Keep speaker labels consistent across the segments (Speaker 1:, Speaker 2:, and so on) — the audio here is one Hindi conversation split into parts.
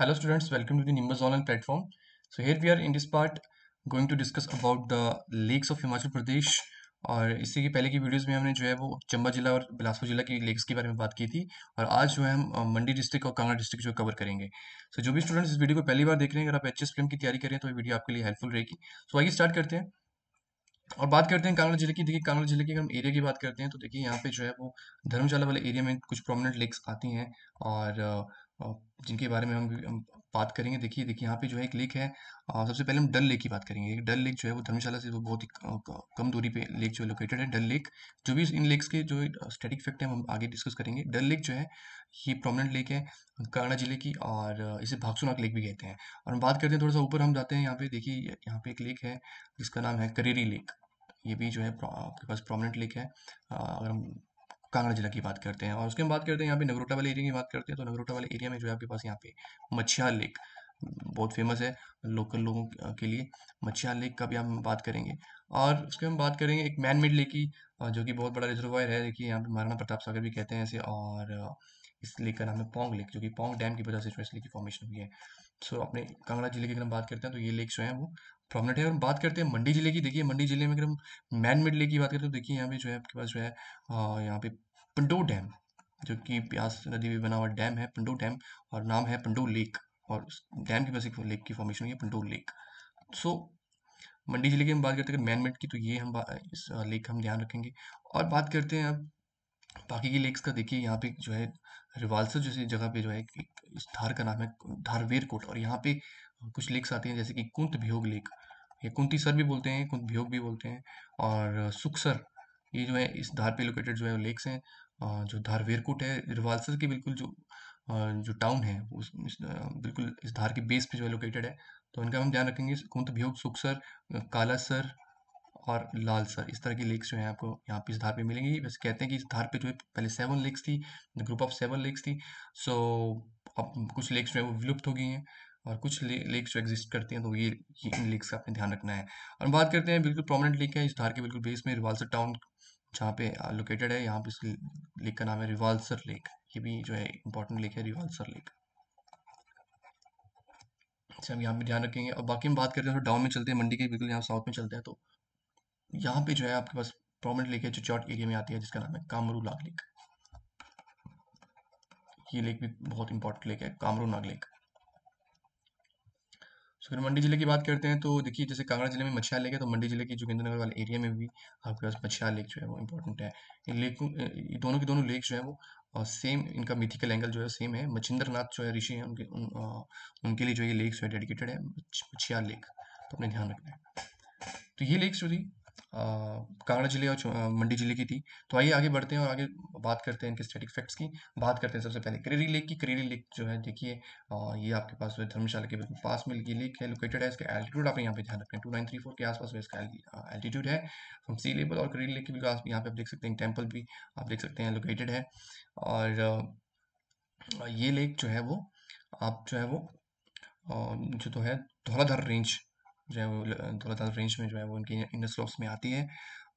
Speaker 1: hello students welcome to the nimbus online platform so here we are in this part going to discuss about the lakes of himachal pradesh और इससे की पहले की वीडियोस में हमने जो है वो चंबा जिला और बिलासपुर जिला की लेक्स के बारे में बात की थी और आज जो है हम मंडी डिस्ट्रिक्ट और कांगड़ा डिस्ट्रिक्ट जो कवर करेंगे सो so, जो भी स्टूडेंट्स इस वीडियो को पहली बार देख रहे हैं अगर आप एच एस फिल्म की तैयारी करें तो ये वीडियो आपके लिए हेल्पफुल रहेगी सो so, आइए स्टार्ट करते हैं और बात करते हैं कांगड़ा जिले की देखिए कांगड़ा जिले की अगर हम एरिया की बात करते हैं तो देखिए यहाँ पे जो है वो धर्मशाला वाले एरिया में कुछ प्रोमिनेंट लेक्स आती हैं और जिनके बारे में हम बात करेंगे देखिए देखिए यहाँ पे जो है एक लेक है सबसे पहले हम डल लेक की बात करेंगे डल लेक जो है वो धर्मशाला से वो बहुत ही कम दूरी पे लेक जो लोकेटेड है डल लेक जो भी इन लेक्स के जो स्टैटिक फैक्ट है हम आगे डिस्कस करेंगे डल लेक जो है ये प्रोमिनेंट लेक है कांगड़ा जिले की और इसे भागसुनाक लेक भी कहते हैं और हम बात करते हैं थोड़ा सा ऊपर हम जाते हैं यहाँ पे देखिए यहाँ पे एक लेक है जिसका नाम है करेरी लेक ये भी जो है आपके पास प्रोमिनेंट लेक है अगर हम कांगड़ा जिला की बात करते हैं और उसके हम बात करते हैं यहाँ पे नगरोटा वाले एरिया की बात करते हैं तो नगरोटा वाले एरिया में जो है आपके पास यहाँ पे मच्छिया लेक बहुत फेमस है लोकल लोगों के लिए मच्छिया लेक का भी हम बात करेंगे और उसके हम बात करेंगे एक मैन मेड लेक की जो कि बहुत बड़ा रिजर्वायर है देखिए यहाँ पे महाराणा प्रताप सागर भी कहते हैं ऐसे और इस लेक का नाम है पोंग लेक जो कि पोंग डैम की वजह से इस लेक की फॉर्मेशन हुई है सो अपने कांगड़ा जिले की अगर हम बात करते हैं तो ये लेक जो है वो प्रॉमिनेंट है और बात करते हैं मंडी जिले की देखिए मंडी जिले में अगर हम मैन मेड लेक की बात करते हैं तो देखिए यहाँ पे जो है आपके पास जो है यहाँ पे पंडू डैम जो कि प्यास नदी में बना हुआ डैम है पंडू डैम और नाम है पंडू लेक और डैम की वजह से लेक की फॉर्मेशन हुई है पंडू लेक सो मंडी जिले की हम बात करते हैं मैन मेड की तो ये हम इस लेक हम ध्यान रखेंगे और बात करते हैं अब बाकी के लेक्स का देखिए यहाँ पे जो है रिवालसर जैसी जगह पे जो है इस धार का नाम है धारवीर कोट और यहाँ पे कुछ लेक्स आते हैं जैसे कि कुंत भियोग लेक ये कुंती सर भी बोलते हैं कुंत भियोग भी बोलते हैं और सुखसर ये जो है इस धार पे लोकेटेड जो है लेक्स हैं जो धारवेरकोट है रिवालसर के बिल्कुल जो जो टाउन है उस बिल्कुल इस धार के बेस पे जो है लोकेटेड है तो इनका हम ध्यान रखेंगे कुंत भियोग सुखसर कालासर और लाल सर इस तरह की लेक्स जो है आपको यहाँ पे इस धार पे मिलेंगी वैसे कहते हैं कि इस धार पे जो है पहले सेवन लेक्स थी ग्रुप ऑफ सेवन लेक्स थी सो अब कुछ लेक्स जो है वो विलुप्त हो गई हैं और कुछ ले, लेक्स जो एग्जिस्ट करती हैं तो ये, ये इन लेक्स का आपने ध्यान रखना है और बात करते हैं बिल्कुल प्रोमिनेंट लेक है इस धार के बिल्कुल बेस में रिवालसर टाउन जहाँ पे लोकेटेड है यहाँ पे इसकी लेक का नाम है रिवाल्सर लेक ये भी जो है इंपॉर्टेंट लेक है रिवाल्सर लेक से हम यहाँ पे ध्यान रखेंगे और बाकी हम बात करते हैं तो डाउन में चलते हैं मंडी के बिल्कुल यहाँ साउथ में चलते हैं तो यहाँ पे जो है आपके पास प्रोमेंट लेक है जो चौट एरिया में आती है जिसका नाम है कामरू नाग लेक ये लेक भी बहुत इंपॉर्टेंट लेक है कामरू नाग लेक फिर मंडी जिले की बात करते हैं तो देखिए जैसे कांगड़ा जिले में मछिया लेक है तो मंडी जिले की जोगिंद्र नगर वाले एरिया में भी आपके पास मछिया लेक जो है वो इंपॉर्टेंट है इन लेक दोनों के दोनों लेक जो है वो और सेम इनका मिथिकल एंगल जो है सेम है मचिंद्र नाथ जो है ऋषि है उनके उन, आ, उनके लिए जो ये जो है डेडिकेटेड है मछिया लेक तो अपने ध्यान रखना है तो ये लेक जो थी कांगड़ा जिले और मंडी जिले की थी तो आइए आगे बढ़ते हैं और आगे बात करते हैं इनके स्टेटिक फैक्ट्स की बात करते हैं सबसे पहले करेरी लेक की करेरी लेक जो है देखिए ये आपके पास जो है धर्मशाला के बिल्कुल पास में लेक है लोकेटेड है इसका एल्टीट्यूड आप यहाँ पे ध्यान रखना है टू नाइन थ्री फोर के आसपास में इसका एल्टीट्यूड है फ्रॉम सी लेवल और करेरी लेक के बिल्कुल यहाँ पे आप देख सकते हैं टेम्पल भी आप देख सकते हैं लोकेटेड है और ये लेक जो है वो आप जो है वो जो तो है धौलाधर रेंज जो है वो धौलाधर रेंज में जो है वो इनके इनर स्लोप्स में आती है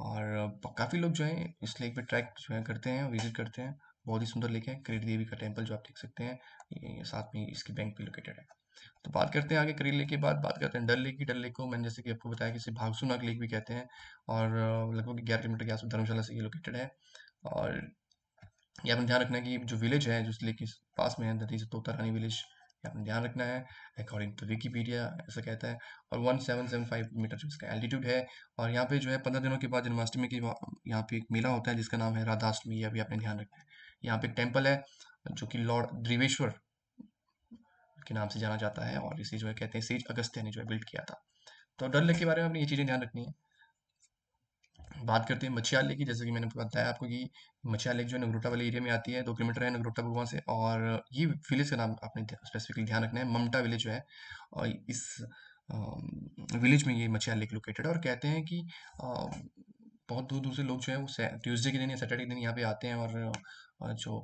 Speaker 1: और काफ़ी लोग जो है इस लेक पे ट्रैक जो है करते हैं विजिट करते हैं बहुत ही सुंदर लेक है करीर देवी का टेम्पल जो आप देख सकते हैं साथ में इसकी बैंक भी लोकेटेड है तो बात करते हैं आगे करीर लेक के बाद बात करते हैं डल लेक की डल लेक को मैंने जैसे कि आपको बताया कि इसे भागसुनाग लेक भी कहते हैं और लगभग ग्यारह किलोमीटर के आसपास धर्मशाला से ये लोकेटेड है और ये आपने ध्यान रखना कि जो विलेज है जिस लेक के पास में है दती से तोता रानी विलेज ध्यान रखना है अकॉर्डिंग टू विकीपीडिया ऐसा कहता है और 1775 मीटर जो इसका एल्टीट्यूड है और यहाँ पे जो है पंद्रह दिनों के बाद जन्माष्टमी की यहाँ पे एक मेला होता है जिसका नाम है राधाष्टमी यह भी आपने ध्यान रखना है यहाँ पे एक टेम्पल है जो कि लॉर्ड द्रिवेश्वर के नाम से जाना जाता है और इसे जो है कहते हैं सेज अगस्त्य ने जो है बिल्ड किया था तो डर लेक के बारे में अपनी ये चीज़ें ध्यान रखनी है बात करते हैं मछिया लेक की जैसे कि मैंने बताया आपको कि मछिया लेक जो नगरोटा वाले एरिया में आती है दो किलोमीटर है नगरोटा भगवान से और ये विलेज का नाम आपने स्पेसिफिकली ध्यान रखना है ममटा विलेज जो है और इस विलेज में ये मछिया लेक लोकेटेड है और कहते हैं कि बहुत दूर दूर से लोग जो है वो ट्यूजडे के दिन या सैटरडे के दिन यहाँ पे आते हैं और जो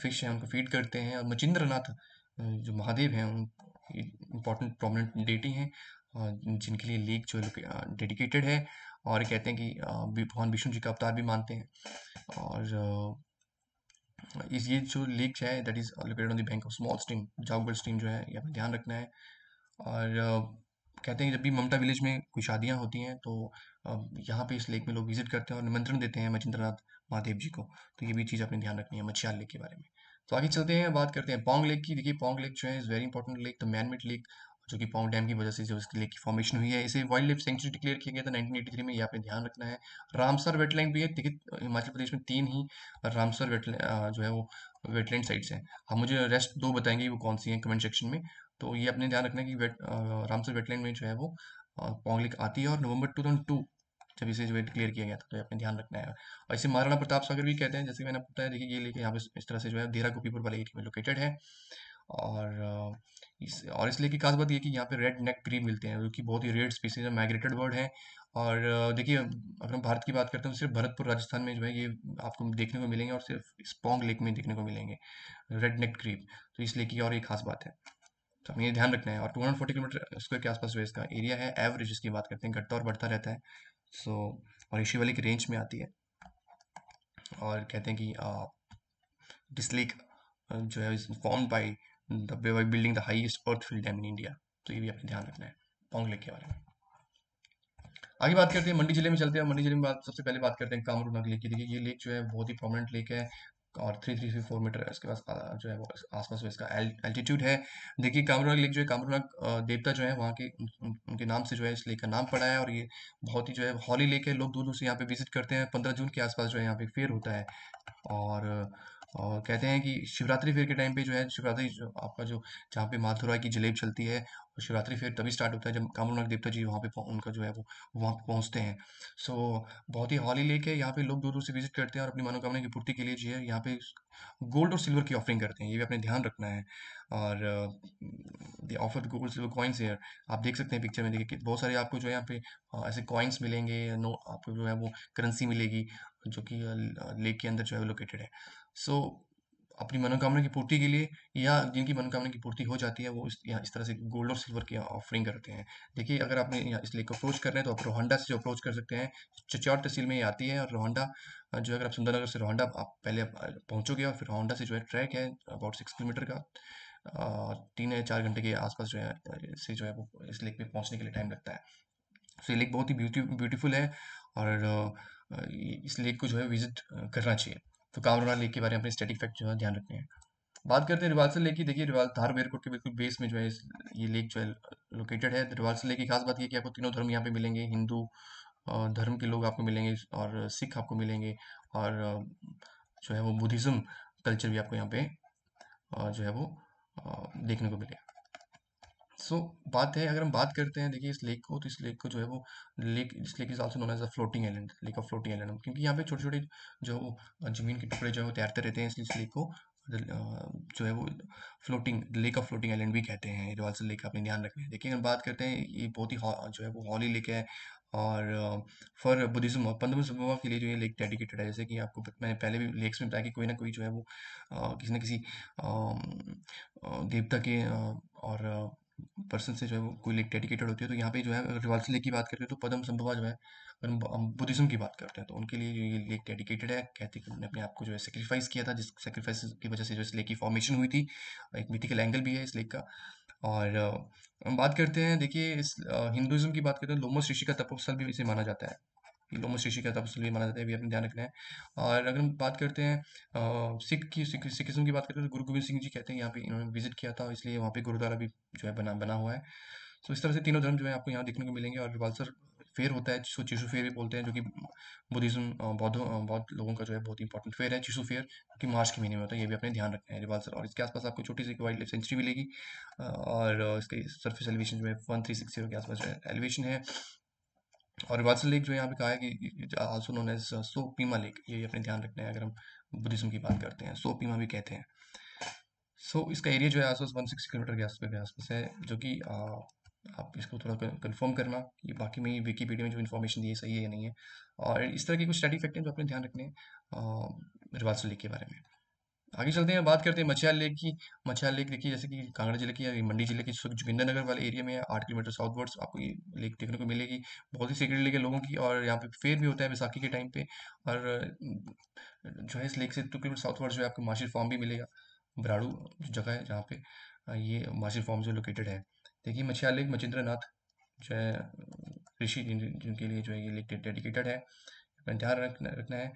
Speaker 1: फिश है उनको फीड करते हैं और मचिंद्र जो महादेव हैं उन इम्पोर्टेंट प्रोमिनेंट डेटी हैं जिनके लिए लेक जो डेडिकेटेड है और कहते हैं कि भगवान विष्णु जी का अवतार भी मानते हैं और इस ये जो लेक है that is located on the bank of small stream Jaugarh stream जो है ये हमें ध्यान रखना है और कहते हैं जब भी ममता विलेज में कोई शादियाँ होती हैं तो यहाँ पे इस लेक में लोग विजिट करते हैं और निमंत्रण देते हैं मचिंद्रनाथ महादेव जी को तो ये भी चीज़ अपने ध्यान रखनी है मछियाल लेक के बारे में तो आगे चलते हैं बात करते हैं पोंग लेक की देखिए पोंग लेक जो है is very important lake the main lake जो कि पॉम डैम की वजह से जो इसके लेक की फॉर्मेशन हुई है इसे वाइल्ड लाइफ सेंचुरी डिक्लेयर किया गया था थ्री में यहाँ पे ध्यान रखना है रामसर वेटलैंड भी है देखिए हिमाचल प्रदेश में तीन ही रामसर वेटलैंड जो है वो वेटलैंड साइट्स हैं हम मुझे रेस्ट दो बताएंगे वो कौन सी हैं कमेंट सेक्शन में तो ये अपने ध्यान रखना है कि वेट रामसर वेटलैंड में जो है वो पॉन्गलिक आती है और नवंबर टू जब इसे जो है डिक्लेयर किया गया था तो अपने ध्यान रखना है और इसे महाराणा प्रताप सागर भी कहते हैं जैसे मैंने बताया देखिए ये लेके यहाँ पे इस तरह से जो है देहरा गोपीपुर वाले एरिया में लोकेटेड है और इस और इसलिए की खास बात यह कि यहाँ पे रेड नेक क्रीम मिलते हैं जो कि बहुत ही रेड स्पीसीज है माइग्रेटेड बर्ड हैं और देखिए अगर हम भारत की बात करते हैं तो सिर्फ भरतपुर राजस्थान में जो है ये आपको देखने को मिलेंगे और सिर्फ स्पोंग लेक में देखने को मिलेंगे रेड नेक क्रीम तो इसलिए की और एक खास बात है तो हमें ये ध्यान रखना है और फोर्टी किलोमीटर स्क्वायर के आसपास जो इसका एरिया है एवरेज इसकी बात करते हैं घटता और बढ़ता रहता है सो और एशिया वाली रेंज में आती है और कहते हैं कि दिस जो है form by building the highest earth field dam in India तो ये भी आपने ध्यान रखना है पोंग लेक के बारे में आगे बात करते हैं मंडी जिले में चलते हैं मंडी जिले में बात सबसे पहले बात करते हैं कामरू नाग लेक की देखिए ये लेक जो है बहुत ही प्रोमिनेंट लेक है और three three three four metre इसके पास जो है वो आसपास इसका एल्टीट्यूड है देखिए कामरूनाग लेक जो है कामरूनाग देवता जो है वहाँ के उनके नाम से जो है इस लेक का नाम पड़ा है और ये बहुत ही जो है हॉली लेक है लोग दूर दूर से यहाँ पे विजिट करते हैं पंद्रह जून के आसपास जो है यहाँ पे फेयर होता है और और कहते हैं कि शिवरात्रि फेयर के टाइम पे जो है शिवरात्रि जो आपका जो जहाँ पे माथुरा की जलेब चलती है और शिवरात्रि फेयर तभी स्टार्ट होता है जब कामरू देवता जी वहाँ पे उनका जो है वो वहाँ पे पहुँचते हैं सो बहुत ही हॉली लेक है यहाँ पे लोग दूर दूर से विजिट करते हैं और अपनी मनोकामना की पूर्ति के लिए जो है यहाँ पे गोल्ड और सिल्वर की ऑफरिंग करते हैं ये भी अपने ध्यान रखना है और they offer gold silver coins here आप देख सकते हैं पिक्चर में देखिए बहुत सारे आपको जो है यहाँ पे ऐसे कॉइन्स मिलेंगे नो आपको जो है वो करेंसी मिलेगी जो कि लेक के अंदर जो है लोकेटेड है सो अपनी मनोकामना की पूर्ति के लिए या जिनकी मनोकामना की पूर्ति हो जाती है वो इस यहाँ इस तरह से गोल्ड और सिल्वर की ऑफरिंग करते हैं देखिए अगर आपने यहाँ इस लेक को अप्रोच कर रहे हैं तो आप रोहंडा से जो अप्रोच कर सकते हैं चचौर तहसील में ये आती है और रोहंडा जो अगर आप सुंदरनगर से रोहंडा आप पहले पहुँचोगे और फिर रोहंडा से जो है ट्रैक है अबाउट सिक्स किलोमीटर का तीन या चार घंटे के आसपास जो है से जो है वो इस लेक पर पहुँचने के लिए टाइम लगता है सो तो ये लेक बहुत ही ब्यूटी ब्यूटीफुल है और इस लेक को जो है विजिट करना चाहिए तो कामरोना लेक के बारे में अपने स्टेटिक फैक्ट जो है ध्यान रखने हैं बात करते हैं रिवालसर लेक की देखिए रिवाल धार एयरपोर्ट के बिल्कुल बेस में जो है ये लेक जो है लोकेटेड है रिवालसर लेक की खास बात यह कि आपको तीनों धर्म यहाँ पे मिलेंगे हिंदू धर्म के लोग आपको मिलेंगे और सिख आपको मिलेंगे और जो है वो बुद्धिज़्म कल्चर भी आपको यहाँ पे जो है वो देखने को मिलेगा सो बात है अगर हम बात करते हैं देखिए इस लेक को तो इस लेक को जो है वो लेक इस lake is also known as a floating island lake of floating island क्योंकि यहाँ पे छोटे छोटे जो जमीन के टुकड़े जो है वो तैरते रहते हैं इसलिए इस लेक को जो है वो floating lake of floating island भी कहते हैं से लेक का अपने ध्यान रखना है देखिए हम बात करते हैं ये बहुत ही जो है वो हॉली लेक है और फॉर बुद्धिज्म पंद्रह सुबह के लिए जो ये लेक डेडिकेटेड है जैसे कि आपको मैंने पहले भी लेक्स में बताया कि कोई ना कोई जो है वो किसी ना किसी देवता के और पर्सन से जो है वो कोई लेक डेडिकेटेड होती है तो यहाँ पे जो है अगर रिवालसी की बात करते हैं तो पदम संभवा जो है अगर हम बुद्धिज्म की बात करते हैं तो उनके लिए ये लेक डेडिकेटेड है कहते हैं कि उन्होंने अपने आप को जो है सेक्रीफाइस किया था जिस सेक्रीफाइस की वजह से जो इस लेक की फॉर्मेशन हुई थी एक मिथिकल एंगल भी है इस लेक का और हम बात करते हैं देखिए इस हिंदुज़म की बात करते हैं लोमस तो ऋषि का तपोस्थल भी इसे माना जाता है डोमोस्टेशन का था भी माना जाता है भी अपने ध्यान रखना है और अगर हम बात करते हैं सिख की सिख सिखिज्म की बात करते हैं तो गुरु गोविंद सिंह जी कहते हैं यहाँ पे इन्होंने विजिट किया था इसलिए वहाँ पे गुरुद्वारा भी जो है बना बना हुआ है तो इस तरह से तीनों धर्म जो है आपको यहाँ देखने को मिलेंगे और बालसर फेयर होता है जिसको चीशु फेयर भी बोलते हैं जो कि बुद्धिज्म बौद्धों बौद्ध लोगों का जो है बहुत इंपॉर्टेंट फेयर है चीशु फेयर कि मार्च के महीने में होता है ये भी अपने ध्यान रखना है रिवाल्सर और इसके आसपास आपको छोटी सी वाइल्ड लाइफ सेंचुरी मिलेगी और इसके सर्फिस एलिवेशन जो है वन थ्री सिक्स जीरो के आसपास जो है एलिवेशन है और रिवाल्सन लेक जो यहाँ पे कहा है कि also known as Tso Pema lake ये अपने ध्यान रखना है अगर हम बुद्धिज्म की बात करते हैं सो पीमा भी कहते हैं सो so, इसका एरिया जो है आसपास वन सिक्स किलोमीटर के आसपास के आसपास है जो कि uh, आप इसको थोड़ा कंफर्म करना कि बाकी में विकीपीडिया में जो इन्फॉर्मेशन दी है सही है या नहीं है और इस तरह की कुछ स्टडी फैक्ट हैं जो अपने ध्यान रखने uh, रिवाल्सन लेक के बारे में आगे चलते हैं बात करते हैं मछिया लेक की मछिया लेक देखिए जैसे कि कांगड़ा जिले की मंडी जिले की जोगिंदर नगर वाले एरिया में आठ किलोमीटर साउथ वर्ड्स आपको ये लेक देखने को मिलेगी बहुत ही सीक्रेट लेक है लोगों की और यहाँ पे फेर भी होता है बैसाखी के टाइम पे और जो है इस लेक से टू किलोमीटर साउथ वर्ड्स जो है आपको माशिर फॉर्म भी मिलेगा बराड़ू जो जगह है जहाँ पे ये माशिर फॉर्म जो लोकेटेड है देखिए मछिया लेक मचिंद्र नाथ जो है ऋषि जिनके लिए जो है ये लेक डेडिकेटेड है ध्यान रखना है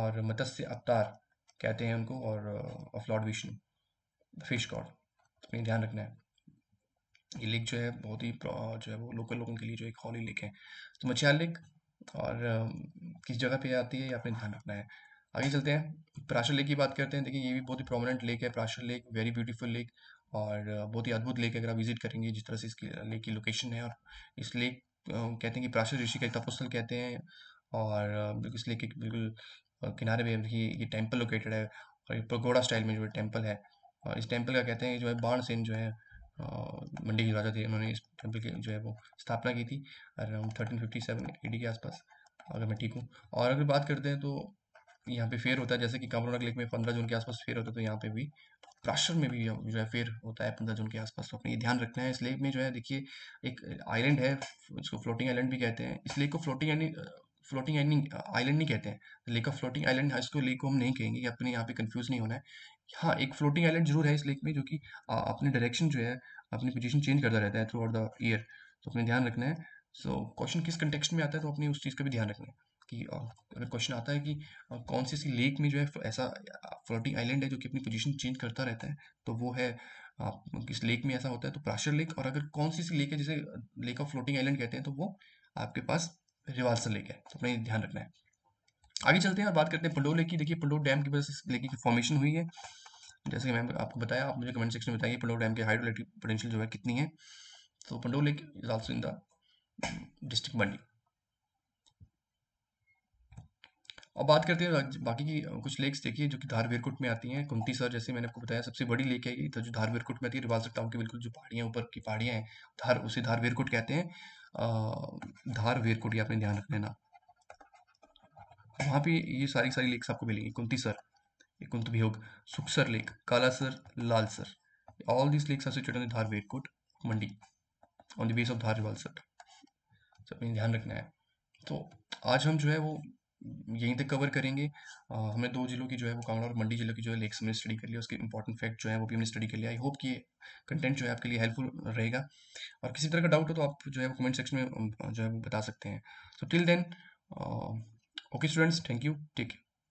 Speaker 1: और मत्स्य अवतार कहते हैं उनको और of Lord Vishnu fish god अपनी तो ध्यान रखना है ये लेक जो है बहुत ही जो है वो लोकल लोगों के लिए जो एक हॉली लेक है तो मछियाल लेक और किस जगह पे आती है ये आपने ध्यान रखना है आगे चलते हैं प्राशर लेक की बात करते हैं देखिए ये भी बहुत ही प्रोमिनेंट लेक है Prashar lake very beautiful lake और बहुत ही अद्भुत लेक अगर आप विजिट करेंगे जिस तरह से इसकी लेक की लोकेशन है और इस लेक कहते हैं कि प्राशर ऋषि का तपोस्थल कहते हैं और इस लेक एक बिल्कुल किनारे पे देखिए ये टेम्पल लोकेटेड है और ये पगोड़ा स्टाइल में जो है टेम्पल है और इस टेम्पल का कहते हैं जो है बाण सेन जो है मंडी के राजा थे उन्होंने इस टेम्पल की जो है वो स्थापना की थी अराउंड थर्टीन फिफ्टी सेवन के आसपास अगर मैं ठीक हूँ और अगर बात करते हैं तो यहाँ पे फेयर होता है जैसे कि कामरोनक लेक में पंद्रह जून के आसपास फेयर होता है तो यहाँ पे भी प्राशर में भी जो है फेयर होता है पंद्रह जून के आसपास तो अपने ये ध्यान रखना है इस लेक में जो है देखिए एक आइलैंड है इसको फ्लोटिंग आइलैंड भी कहते हैं इस लेक को फ्लोटिंग फ्लोटिंग आइलैंड uh, नहीं कहते हैं लेक ऑफ फ्लोटिंग आइलैंड इसको लेक को हम नहीं कहेंगे अपने यहाँ पे कंफ्यूज नहीं होना है हाँ एक फ्लोटिंग आइलैंड जरूर है इस लेक में जो कि uh, अपने डायरेक्शन जो है अपनी पोजीशन चेंज करता रहता है थ्रू आउट द ईयर तो अपने ध्यान रखना है सो so, क्वेश्चन किस कंटेक्सट में आता है तो अपने उस चीज़ का भी ध्यान रखना है कि uh, अगर क्वेश्चन आता है कि कौन सी सी लेक में जो है ऐसा फ्लोटिंग आइलैंड है जो कि अपनी पोजीशन चेंज करता रहता है तो वो है किस लेक में ऐसा होता है तो प्राशर लेक और अगर कौन सी सी लेक है जिसे लेक ऑफ फ्लोटिंग आइलैंड कहते हैं तो वो आपके पास रिवाल्सर लेक है तो अपने ध्यान रखना है आगे चलते हैं और बात करते हैं पंडोर लेक की देखिए पंडोर डैम की वजह से लेक की फॉर्मेशन हुई है जैसे कि मैंने आपको बताया आप मुझे कमेंट सेक्शन में बताइए पंडोर डैम के हाइड्रोलिटिक पोटेंशियल जो है कितनी है तो Pandoh lake is also in the district Mandi अब बात करते हैं बाकी की कुछ लेक्स देखिए जो कि धार वेरकुट में आती हैं कुंती सर जैसे मैंने आपको बताया सबसे बड़ी लेक है ये तो जो धार वेरकुट में आती है रिवालसर टाउन की बिल्कुल जो पहाड़ियाँ ऊपर की पहाड़ियाँ हैं धार उसे धार वेरकुट कहते हैं धार वेर कोट आपने ध्यान रख लेना वहाँ पे ये सारी सारी लेक्स आपको मिलेंगी Kunti Sar Kunt Bhiyog Sukhsar lake Kala Sar Lal Sar all these lakes are situated on the Dhar Vedkot, Mandi, on the base of ध्यान रखना है तो आज हम जो है वो यहीं तक कवर करेंगे आ, हमें दो जिलों की जो है वो कांगड़ा और मंडी जिले की जो है लेक्स हमने स्टडी कर लिया उसके इंपॉर्टेंट फैक्ट जो है वो भी हमने स्टडी कर लिया आई होप कि कंटेंट जो है आपके लिए हेल्पफुल रहेगा और किसी तरह का डाउट हो तो आप जो है वो कमेंट सेक्शन में जो है वो बता सकते हैं so till then okay students thank you take you